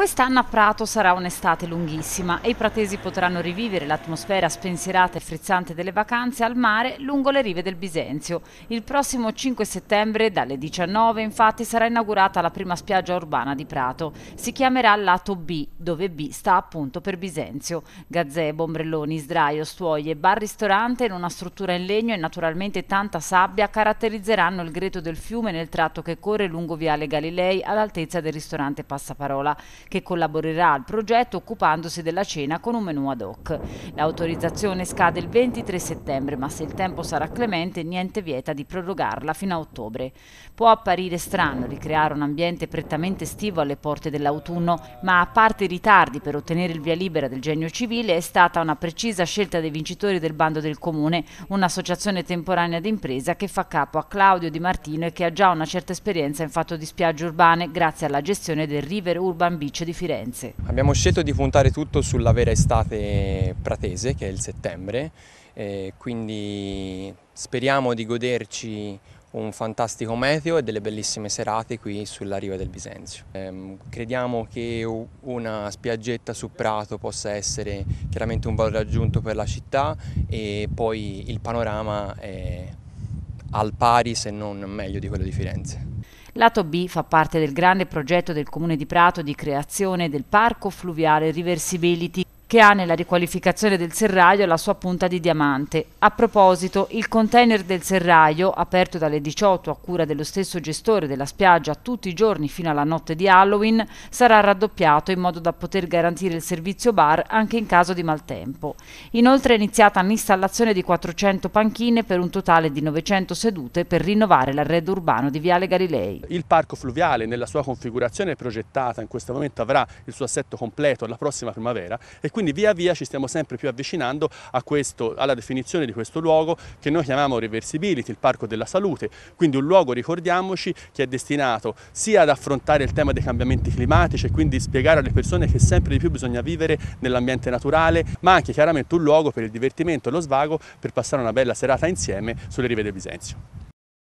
Quest'anno a Prato sarà un'estate lunghissima e i pratesi potranno rivivere l'atmosfera spensierata e frizzante delle vacanze al mare lungo le rive del Bisenzio. Il prossimo 5 settembre dalle 19 infatti sarà inaugurata la prima spiaggia urbana di Prato. Si chiamerà Lato B, dove B sta appunto per Bisenzio. Gazebo, ombrelloni, sdraio, stuoie, bar ristorante in una struttura in legno e naturalmente tanta sabbia caratterizzeranno il greto del fiume nel tratto che corre lungo Viale Galilei all'altezza del ristorante Passaparola che collaborerà al progetto occupandosi della cena con un menù ad hoc. L'autorizzazione scade il 23 settembre, ma se il tempo sarà clemente niente vieta di prorogarla fino a ottobre. Può apparire strano ricreare un ambiente prettamente estivo alle porte dell'autunno, ma a parte i ritardi per ottenere il via libera del genio civile è stata una precisa scelta dei vincitori del bando del comune, un'associazione temporanea d'impresa che fa capo a Claudio Di Martino e che ha già una certa esperienza in fatto di spiagge urbane grazie alla gestione del River Urban Beach Fenice di Firenze. Abbiamo scelto di puntare tutto sulla vera estate pratese, che è il settembre, eh, quindi speriamo di goderci un fantastico meteo e delle bellissime serate qui sulla riva del Bisenzio. Eh, crediamo che una spiaggetta su Prato possa essere chiaramente un valore aggiunto per la città e poi il panorama è al pari se non meglio di quello di Firenze. Lato B fa parte del grande progetto del Comune di Prato di creazione del Parco Fluviale Reversibility che ha nella riqualificazione del serraio la sua punta di diamante. A proposito, il container del serraio, aperto dalle 18 a cura dello stesso gestore della spiaggia tutti i giorni fino alla notte di Halloween, sarà raddoppiato in modo da poter garantire il servizio bar anche in caso di maltempo. Inoltre è iniziata l'installazione di 400 panchine per un totale di 900 sedute per rinnovare l'arredo urbano di Viale Galilei. Il parco fluviale nella sua configurazione progettata in questo momento avrà il suo assetto completo la prossima primavera e quindi quindi via via ci stiamo sempre più avvicinando questo, alla definizione di questo luogo che noi chiamiamo Reversibility, il Parco della Salute, quindi un luogo, ricordiamoci, che è destinato sia ad affrontare il tema dei cambiamenti climatici e quindi spiegare alle persone che sempre di più bisogna vivere nell'ambiente naturale, ma anche chiaramente un luogo per il divertimento e lo svago, per passare una bella serata insieme sulle rive del Bisenzio.